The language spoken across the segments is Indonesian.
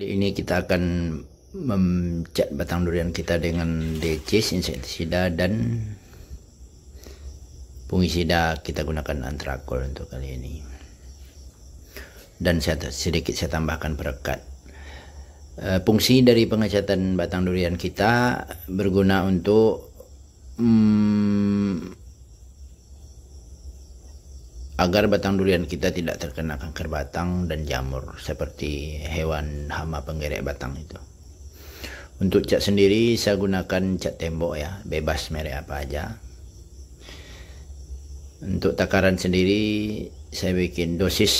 Kali ini kita akan memecat batang durian kita dengan decis, insektisida dan fungisida kita gunakan antrakol untuk kali ini. Dan saya sedikit saya tambahkan perekat. Eh, fungsi dari pengecatan batang durian kita berguna untuk mm, agar batang durian kita tidak terkena kanker batang dan jamur seperti hewan hama penggerek batang itu. Untuk cat sendiri saya gunakan cat tembok ya, bebas merek apa aja. Untuk takaran sendiri saya bikin dosis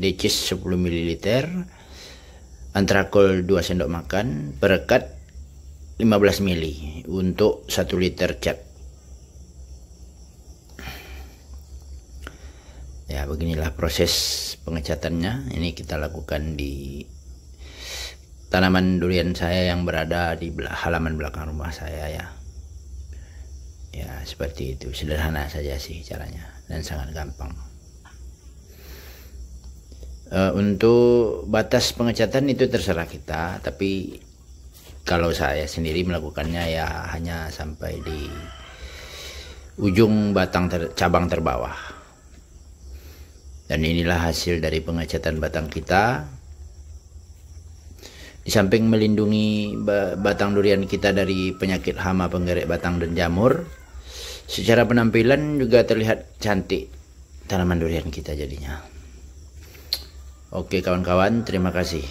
decis 10 ml, antrakol 2 sendok makan, perekat 15 ml untuk 1 liter cat ya beginilah proses pengecatannya ini kita lakukan di tanaman durian saya yang berada di halaman belakang rumah saya ya ya seperti itu sederhana saja sih caranya dan sangat gampang uh, untuk batas pengecatan itu terserah kita tapi kalau saya sendiri melakukannya ya hanya sampai di ujung batang ter cabang terbawah dan inilah hasil dari pengecatan batang kita. Di samping melindungi batang durian kita dari penyakit hama penggerek batang dan jamur, secara penampilan juga terlihat cantik tanaman durian kita jadinya. Oke kawan-kawan, terima kasih.